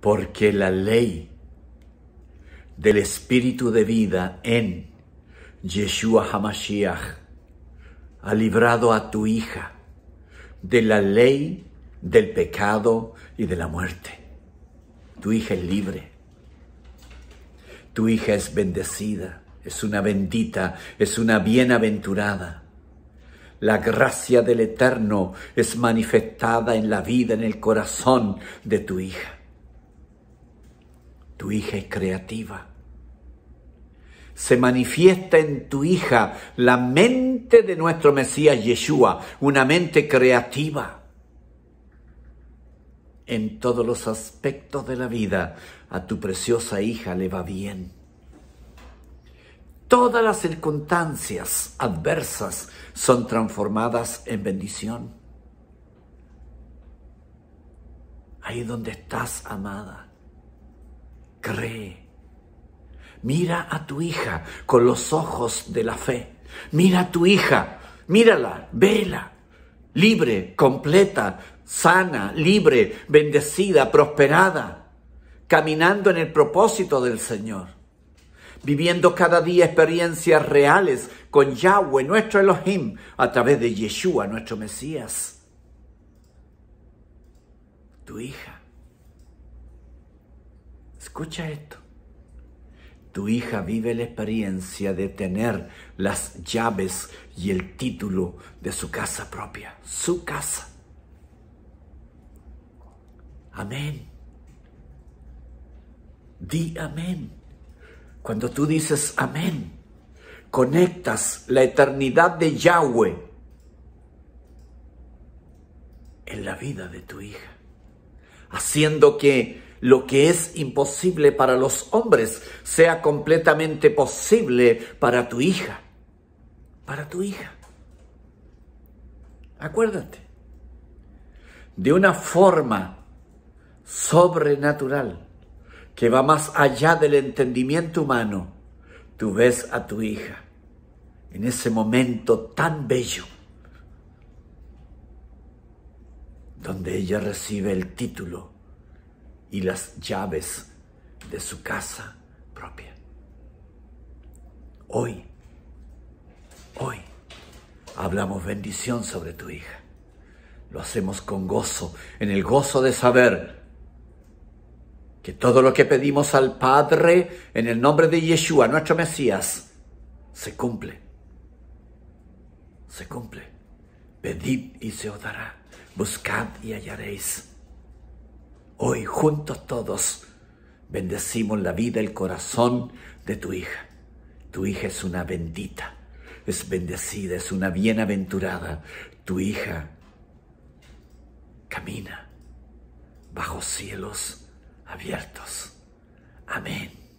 porque la ley del Espíritu de vida en Yeshua Hamashiach ha librado a tu hija de la ley del pecado y de la muerte. Tu hija es libre. Tu hija es bendecida, es una bendita, es una bienaventurada. La gracia del Eterno es manifestada en la vida, en el corazón de tu hija. Tu hija es creativa. Se manifiesta en tu hija la mente de nuestro Mesías Yeshua, una mente creativa en todos los aspectos de la vida, a tu preciosa hija le va bien. Todas las circunstancias adversas son transformadas en bendición. Ahí donde estás, amada, Mira a tu hija con los ojos de la fe. Mira a tu hija, mírala, vela, libre, completa, sana, libre, bendecida, prosperada, caminando en el propósito del Señor, viviendo cada día experiencias reales con Yahweh, nuestro Elohim, a través de Yeshua, nuestro Mesías. Tu hija Escucha esto. Tu hija vive la experiencia de tener las llaves y el título de su casa propia, su casa. Amén. Di amén. Cuando tú dices amén, conectas la eternidad de Yahweh en la vida de tu hija, haciendo que lo que es imposible para los hombres sea completamente posible para tu hija, para tu hija. Acuérdate, de una forma sobrenatural que va más allá del entendimiento humano, tú ves a tu hija en ese momento tan bello, donde ella recibe el título y las llaves de su casa propia. Hoy, hoy, hablamos bendición sobre tu hija. Lo hacemos con gozo, en el gozo de saber que todo lo que pedimos al Padre en el nombre de Yeshua, nuestro Mesías, se cumple. Se cumple. Pedid y se os dará. Buscad y hallaréis Hoy juntos todos bendecimos la vida, el corazón de tu hija. Tu hija es una bendita, es bendecida, es una bienaventurada. Tu hija camina bajo cielos abiertos. Amén.